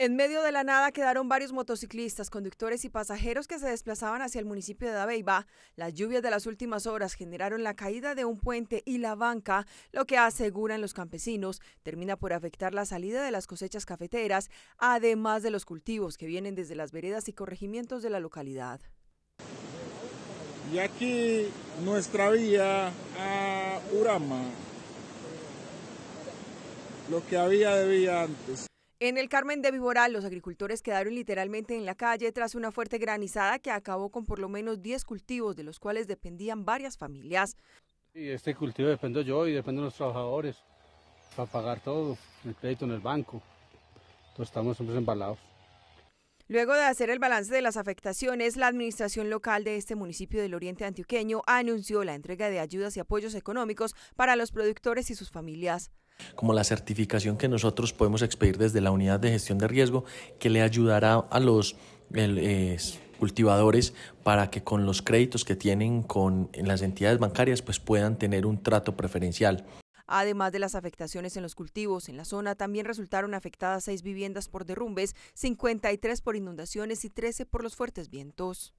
En medio de la nada quedaron varios motociclistas, conductores y pasajeros que se desplazaban hacia el municipio de Dabeiba. Las lluvias de las últimas horas generaron la caída de un puente y la banca, lo que aseguran los campesinos termina por afectar la salida de las cosechas cafeteras, además de los cultivos que vienen desde las veredas y corregimientos de la localidad. Y aquí nuestra vía a Urama, lo que había de antes. En el Carmen de Viboral, los agricultores quedaron literalmente en la calle tras una fuerte granizada que acabó con por lo menos 10 cultivos, de los cuales dependían varias familias. Y este cultivo dependo yo y depende de los trabajadores para pagar todo, el crédito en el banco. Entonces estamos siempre embalados. Luego de hacer el balance de las afectaciones, la administración local de este municipio del Oriente Antioqueño anunció la entrega de ayudas y apoyos económicos para los productores y sus familias como la certificación que nosotros podemos expedir desde la unidad de gestión de riesgo que le ayudará a los eh, cultivadores para que con los créditos que tienen con las entidades bancarias pues puedan tener un trato preferencial. Además de las afectaciones en los cultivos, en la zona también resultaron afectadas seis viviendas por derrumbes, 53 por inundaciones y 13 por los fuertes vientos.